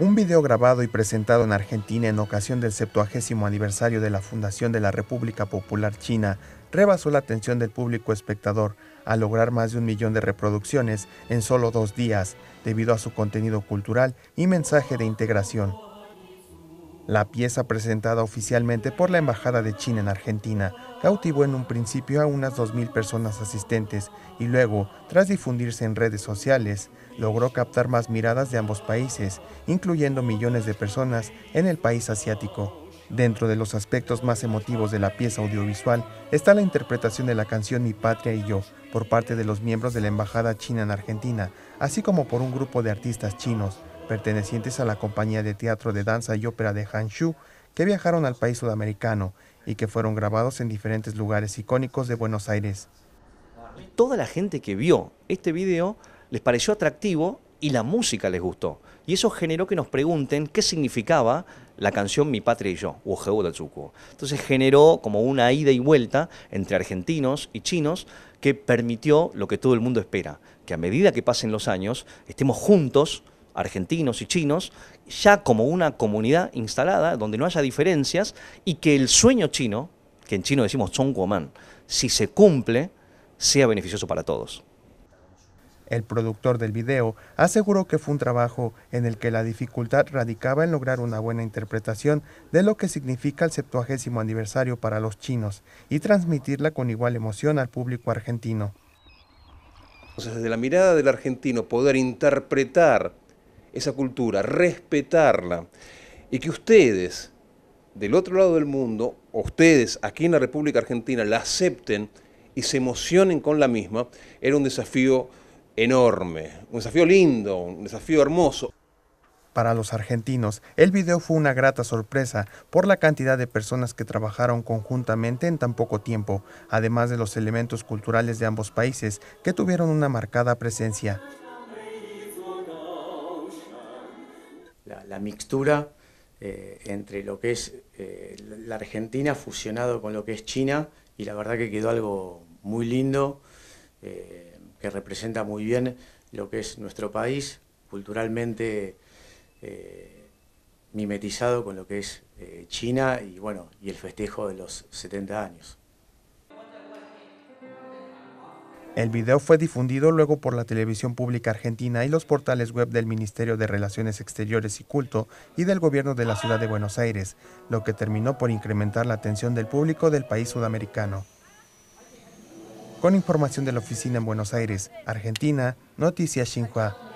Un video grabado y presentado en Argentina en ocasión del 70 aniversario de la fundación de la República Popular China rebasó la atención del público espectador al lograr más de un millón de reproducciones en solo dos días, debido a su contenido cultural y mensaje de integración. La pieza presentada oficialmente por la Embajada de China en Argentina cautivó en un principio a unas 2.000 personas asistentes y luego, tras difundirse en redes sociales, logró captar más miradas de ambos países, incluyendo millones de personas en el país asiático. Dentro de los aspectos más emotivos de la pieza audiovisual está la interpretación de la canción Mi Patria y Yo por parte de los miembros de la Embajada China en Argentina, así como por un grupo de artistas chinos, pertenecientes a la compañía de teatro de danza y ópera de Hanshu, que viajaron al país sudamericano y que fueron grabados en diferentes lugares icónicos de Buenos Aires. Toda la gente que vio este video les pareció atractivo y la música les gustó. Y eso generó que nos pregunten qué significaba la canción Mi Patria y Yo, del de Entonces generó como una ida y vuelta entre argentinos y chinos que permitió lo que todo el mundo espera, que a medida que pasen los años estemos juntos argentinos y chinos, ya como una comunidad instalada, donde no haya diferencias, y que el sueño chino, que en chino decimos Man, si se cumple, sea beneficioso para todos. El productor del video aseguró que fue un trabajo en el que la dificultad radicaba en lograr una buena interpretación de lo que significa el septuagésimo aniversario para los chinos y transmitirla con igual emoción al público argentino. Entonces, desde la mirada del argentino, poder interpretar esa cultura, respetarla y que ustedes del otro lado del mundo, ustedes aquí en la República Argentina la acepten y se emocionen con la misma, era un desafío enorme, un desafío lindo, un desafío hermoso. Para los argentinos, el video fue una grata sorpresa por la cantidad de personas que trabajaron conjuntamente en tan poco tiempo, además de los elementos culturales de ambos países que tuvieron una marcada presencia. la, mixtura eh, entre lo que es eh, la Argentina fusionado con lo que es China y la verdad que quedó algo muy lindo eh, que representa muy bien lo que es nuestro país culturalmente mimetizado con lo que es China y bueno y el festejo de los 70 años. El video fue difundido luego por la televisión pública argentina y los portales web del Ministerio de Relaciones Exteriores y Culto y del gobierno de la ciudad de Buenos Aires, lo que terminó por incrementar la atención del público del país sudamericano. Con información de la oficina en Buenos Aires, Argentina, Noticias Xinhua.